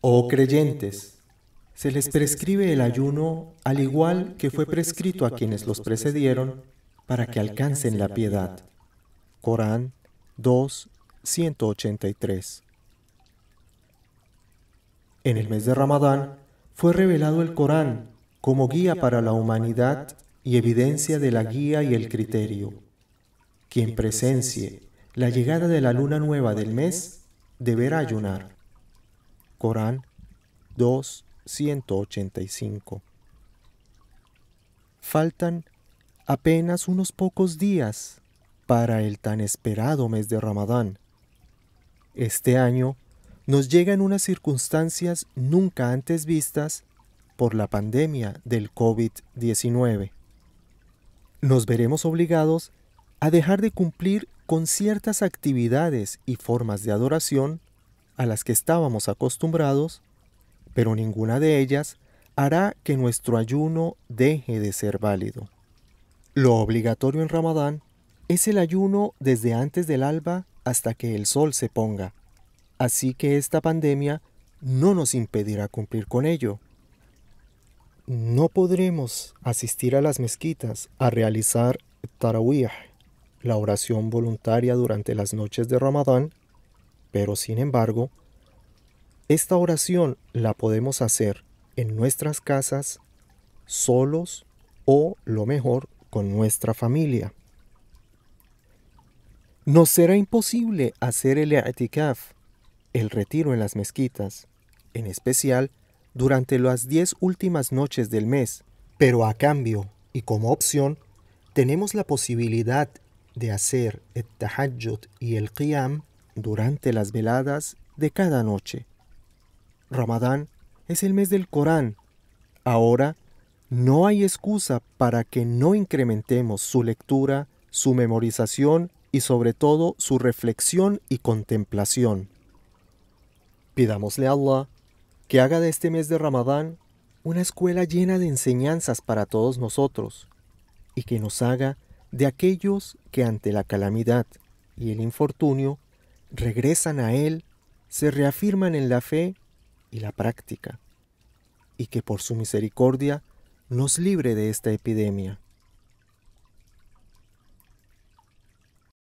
Oh creyentes, se les prescribe el ayuno al igual que fue prescrito a quienes los precedieron para que alcancen la piedad. Corán 2, 183. En el mes de Ramadán fue revelado el Corán como guía para la humanidad y evidencia de la guía y el criterio. Quien presencie la llegada de la luna nueva del mes deberá ayunar. Corán 2, 185. Faltan apenas unos pocos días para el tan esperado mes de Ramadán. Este año nos llegan unas circunstancias nunca antes vistas por la pandemia del COVID-19. Nos veremos obligados a dejar de cumplir con ciertas actividades y formas de adoración a las que estábamos acostumbrados, pero ninguna de ellas hará que nuestro ayuno deje de ser válido. Lo obligatorio en Ramadán es el ayuno desde antes del alba hasta que el sol se ponga, así que esta pandemia no nos impedirá cumplir con ello. No podremos asistir a las mezquitas a realizar tarawih, la oración voluntaria durante las noches de Ramadán, pero sin embargo, esta oración la podemos hacer en nuestras casas, solos o, lo mejor, con nuestra familia. Nos será imposible hacer el atikaf, el retiro en las mezquitas, en especial durante las 10 últimas noches del mes, pero a cambio y como opción, tenemos la posibilidad de hacer el tahajjud y el qiyam durante las veladas de cada noche. Ramadán es el mes del Corán. Ahora no hay excusa para que no incrementemos su lectura, su memorización y sobre todo su reflexión y contemplación. Pidámosle a Allah que haga de este mes de Ramadán una escuela llena de enseñanzas para todos nosotros y que nos haga de aquellos que ante la calamidad y el infortunio regresan a Él, se reafirman en la fe y la práctica, y que por su misericordia nos libre de esta epidemia.